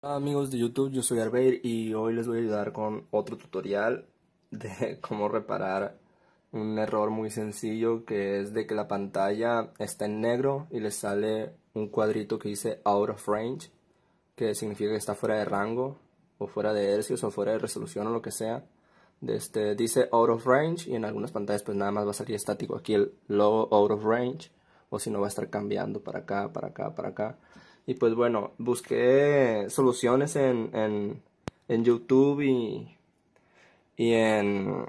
Hola amigos de YouTube, yo soy Arbeir y hoy les voy a ayudar con otro tutorial de cómo reparar un error muy sencillo que es de que la pantalla está en negro y les sale un cuadrito que dice out of range que significa que está fuera de rango o fuera de hercios o fuera de resolución o lo que sea este, dice out of range y en algunas pantallas pues nada más va a salir estático aquí el logo out of range o si no va a estar cambiando para acá, para acá, para acá y pues bueno, busqué soluciones en, YouTube y, y, en,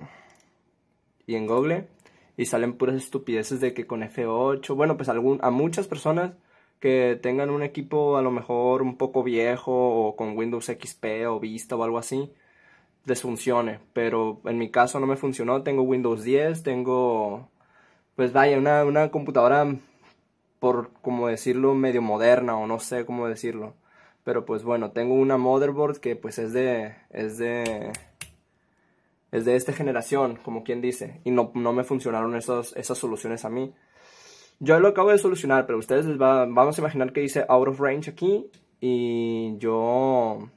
y en Google. Y salen puras estupideces de que con F8, bueno, pues algún, a muchas personas que tengan un equipo a lo mejor un poco viejo o con Windows XP o Vista o algo así, les funcione. Pero en mi caso no me funcionó. Tengo Windows 10, tengo, pues vaya, una, una computadora por como decirlo medio moderna o no sé cómo decirlo pero pues bueno tengo una motherboard que pues es de es de es de esta generación como quien dice y no, no me funcionaron esas esas soluciones a mí yo lo acabo de solucionar pero ustedes les va, vamos a imaginar que hice out of range aquí y yo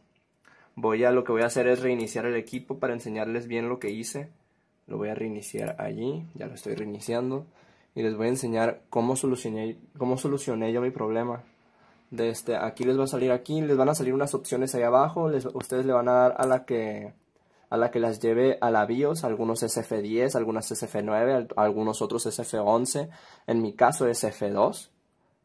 voy a lo que voy a hacer es reiniciar el equipo para enseñarles bien lo que hice lo voy a reiniciar allí ya lo estoy reiniciando y les voy a enseñar cómo solucioné, cómo solucioné yo mi problema. Este, aquí les va a salir aquí, les van a salir unas opciones ahí abajo, ustedes le van a dar a la que a la que las lleve a la BIOS, algunos SF10, algunas SF9, algunos otros SF11, en mi caso SF2.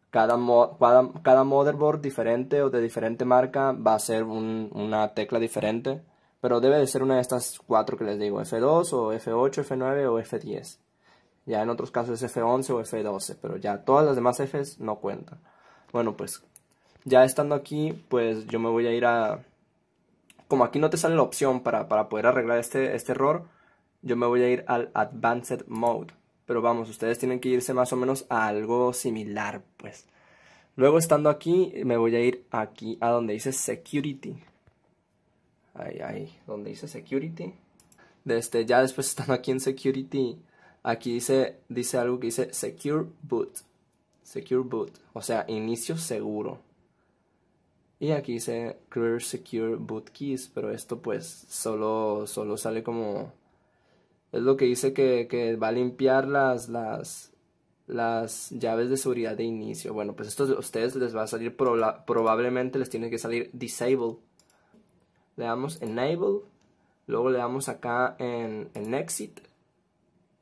Cada, cada, cada, motherboard diferente o de diferente marca va a ser una tecla diferente, pero debe de ser una de estas cuatro que les digo, F2 o F8, F9 o F10. Ya en otros casos es F11 o F12, pero ya todas las demás Fs no cuentan. Bueno, pues ya estando aquí, pues yo me voy a ir a... Como aquí no te sale la opción para, poder arreglar este, este error, yo me voy a ir al Advanced Mode. Pero vamos, ustedes tienen que irse más o menos a algo similar, pues. Luego estando aquí, me voy a ir aquí a donde dice Security. Ahí, ahí, donde dice Security. Desde, este, ya después estando aquí en Security, Aquí dice, dice algo que dice secure boot. Secure boot, o sea, inicio seguro. Y aquí dice clear secure boot keys, pero esto pues solo, solo sale como... Es lo que dice que, va a limpiar las, las, las llaves de seguridad de inicio. Bueno, pues esto a ustedes les va a salir, probablemente les tiene que salir disable. Le damos enable, luego le damos acá en, en exit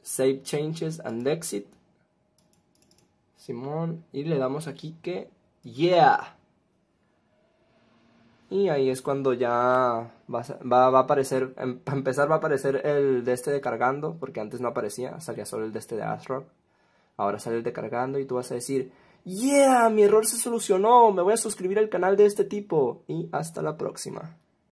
Save Changes and Exit. Simón. Y le damos aquí que... Yeah. Y ahí es cuando ya va, a aparecer, em, para empezar va a aparecer el de este de cargando, porque antes no aparecía, salía solo el de este de Astro Ahora sale el de cargando y tú vas a decir, yeah, mi error se solucionó, me voy a suscribir al canal de este tipo. Y hasta la próxima.